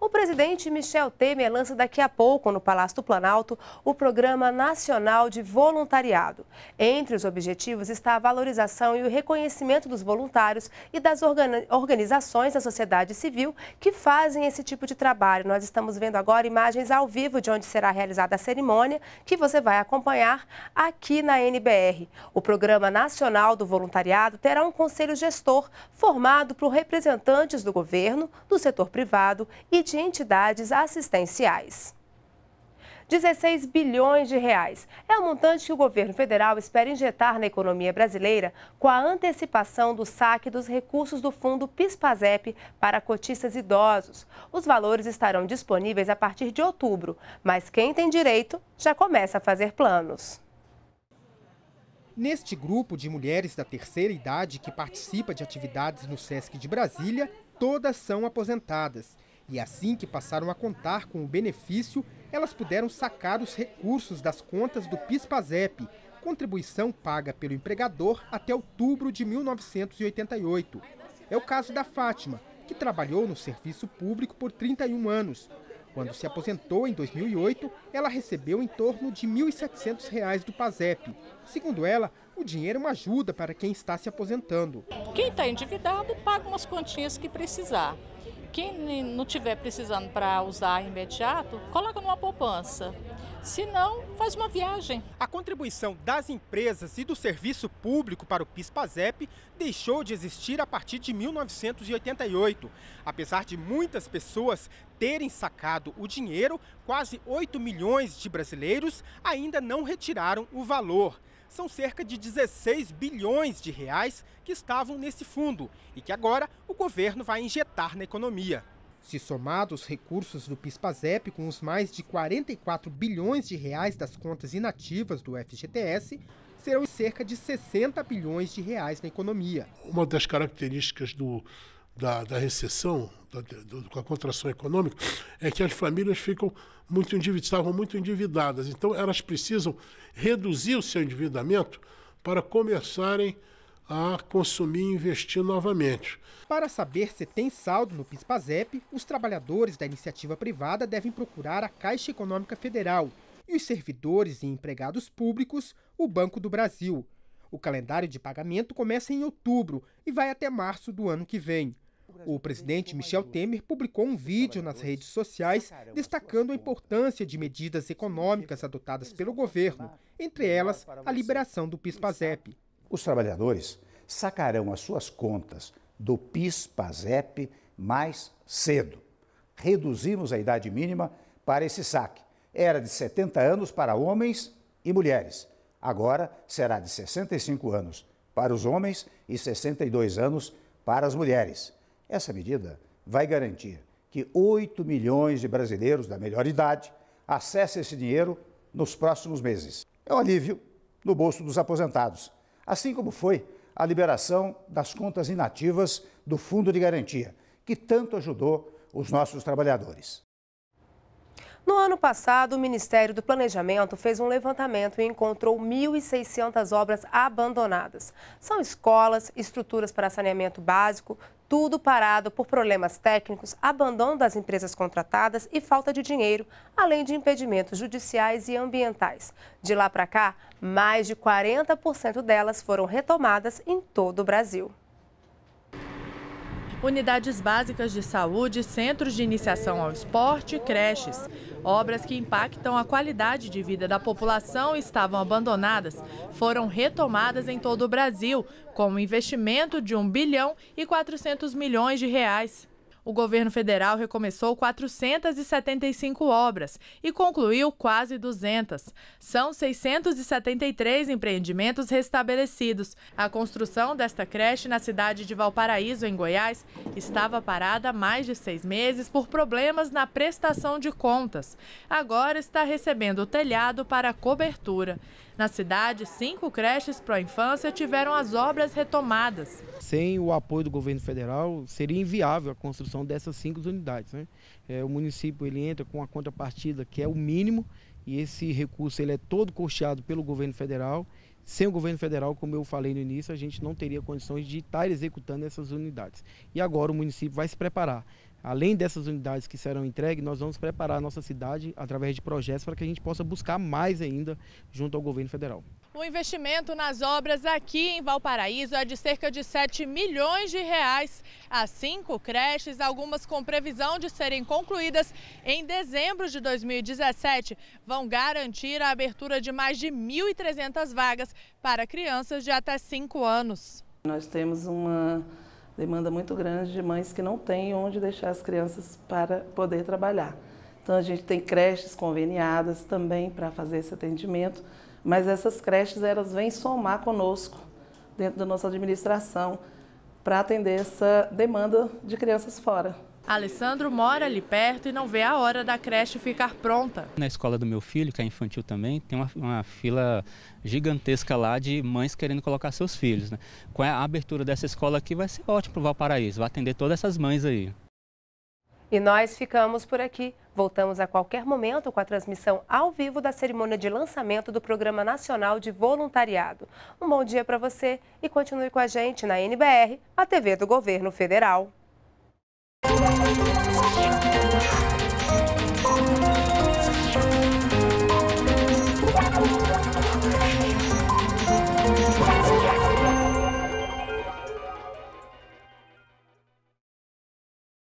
O presidente Michel Temer lança daqui a pouco, no Palácio do Planalto, o Programa Nacional de Voluntariado. Entre os objetivos está a valorização e o reconhecimento dos voluntários e das organizações da sociedade civil que fazem esse tipo de trabalho. Nós estamos vendo agora imagens ao vivo de onde será realizada a cerimônia, que você vai acompanhar aqui na NBR. O Programa Nacional do Voluntariado terá um conselho gestor formado por representantes do governo, do setor privado e de de entidades assistenciais. 16 bilhões de reais. É o montante que o governo federal espera injetar na economia brasileira com a antecipação do saque dos recursos do fundo Pispazep para cotistas idosos. Os valores estarão disponíveis a partir de outubro, mas quem tem direito já começa a fazer planos. Neste grupo de mulheres da terceira idade que participa de atividades no SESC de Brasília, todas são aposentadas e assim que passaram a contar com o benefício, elas puderam sacar os recursos das contas do PIS-PASEP, contribuição paga pelo empregador até outubro de 1988. É o caso da Fátima, que trabalhou no serviço público por 31 anos. Quando se aposentou em 2008, ela recebeu em torno de R$ 1.700 do PASEP. Segundo ela, o dinheiro é uma ajuda para quem está se aposentando. Quem está endividado paga umas quantias que precisar. Quem não tiver precisando para usar imediato, coloca numa poupança. Se não, faz uma viagem. A contribuição das empresas e do serviço público para o PIS/PASEP deixou de existir a partir de 1988. Apesar de muitas pessoas terem sacado o dinheiro, quase 8 milhões de brasileiros ainda não retiraram o valor são cerca de 16 bilhões de reais que estavam nesse fundo e que agora o governo vai injetar na economia. Se somados os recursos do PISPAZEP com os mais de 44 bilhões de reais das contas inativas do FGTS, serão cerca de 60 bilhões de reais na economia. Uma das características do da, da recessão, da, do, com a contração econômica, é que as famílias ficam muito estavam muito endividadas. Então, elas precisam reduzir o seu endividamento para começarem a consumir e investir novamente. Para saber se tem saldo no PIS/PASEP, os trabalhadores da iniciativa privada devem procurar a Caixa Econômica Federal e os servidores e empregados públicos, o Banco do Brasil. O calendário de pagamento começa em outubro e vai até março do ano que vem. O presidente Michel Temer publicou um vídeo nas redes sociais destacando a importância de medidas econômicas adotadas pelo governo, entre elas a liberação do PIS/PASEP. Os trabalhadores sacarão as suas contas do PIS/PASEP mais cedo. Reduzimos a idade mínima para esse saque. Era de 70 anos para homens e mulheres. Agora será de 65 anos para os homens e 62 anos para as mulheres. Essa medida vai garantir que 8 milhões de brasileiros da melhor idade acessem esse dinheiro nos próximos meses. É um alívio no bolso dos aposentados, assim como foi a liberação das contas inativas do Fundo de Garantia, que tanto ajudou os nossos trabalhadores. No ano passado, o Ministério do Planejamento fez um levantamento e encontrou 1.600 obras abandonadas. São escolas, estruturas para saneamento básico, tudo parado por problemas técnicos, abandono das empresas contratadas e falta de dinheiro, além de impedimentos judiciais e ambientais. De lá para cá, mais de 40% delas foram retomadas em todo o Brasil unidades básicas de saúde, centros de iniciação ao esporte e creches. Obras que impactam a qualidade de vida da população e estavam abandonadas foram retomadas em todo o Brasil, com um investimento de 1 bilhão e 400 milhões de reais o governo federal recomeçou 475 obras e concluiu quase 200. São 673 empreendimentos restabelecidos. A construção desta creche na cidade de Valparaíso, em Goiás, estava parada há mais de seis meses por problemas na prestação de contas. Agora está recebendo o telhado para cobertura. Na cidade, cinco creches a infância tiveram as obras retomadas. Sem o apoio do governo federal, seria inviável a construção construção dessas cinco unidades. Né? É, o município ele entra com a contrapartida que é o mínimo e esse recurso ele é todo custeado pelo governo federal. Sem o governo federal, como eu falei no início, a gente não teria condições de estar executando essas unidades. E agora o município vai se preparar. Além dessas unidades que serão entregues, nós vamos preparar a nossa cidade através de projetos para que a gente possa buscar mais ainda junto ao governo federal. O investimento nas obras aqui em Valparaíso é de cerca de 7 milhões de reais. Há cinco creches, algumas com previsão de serem concluídas em dezembro de 2017, vão garantir a abertura de mais de 1.300 vagas para crianças de até 5 anos. Nós temos uma demanda muito grande de mães que não têm onde deixar as crianças para poder trabalhar. Então a gente tem creches conveniadas também para fazer esse atendimento mas essas creches, elas vêm somar conosco, dentro da nossa administração, para atender essa demanda de crianças fora. Alessandro mora ali perto e não vê a hora da creche ficar pronta. Na escola do meu filho, que é infantil também, tem uma, uma fila gigantesca lá de mães querendo colocar seus filhos. Né? Com a abertura dessa escola aqui vai ser ótimo para o Valparaíso, vai atender todas essas mães aí. E nós ficamos por aqui. Voltamos a qualquer momento com a transmissão ao vivo da cerimônia de lançamento do Programa Nacional de Voluntariado. Um bom dia para você e continue com a gente na NBR, a TV do Governo Federal.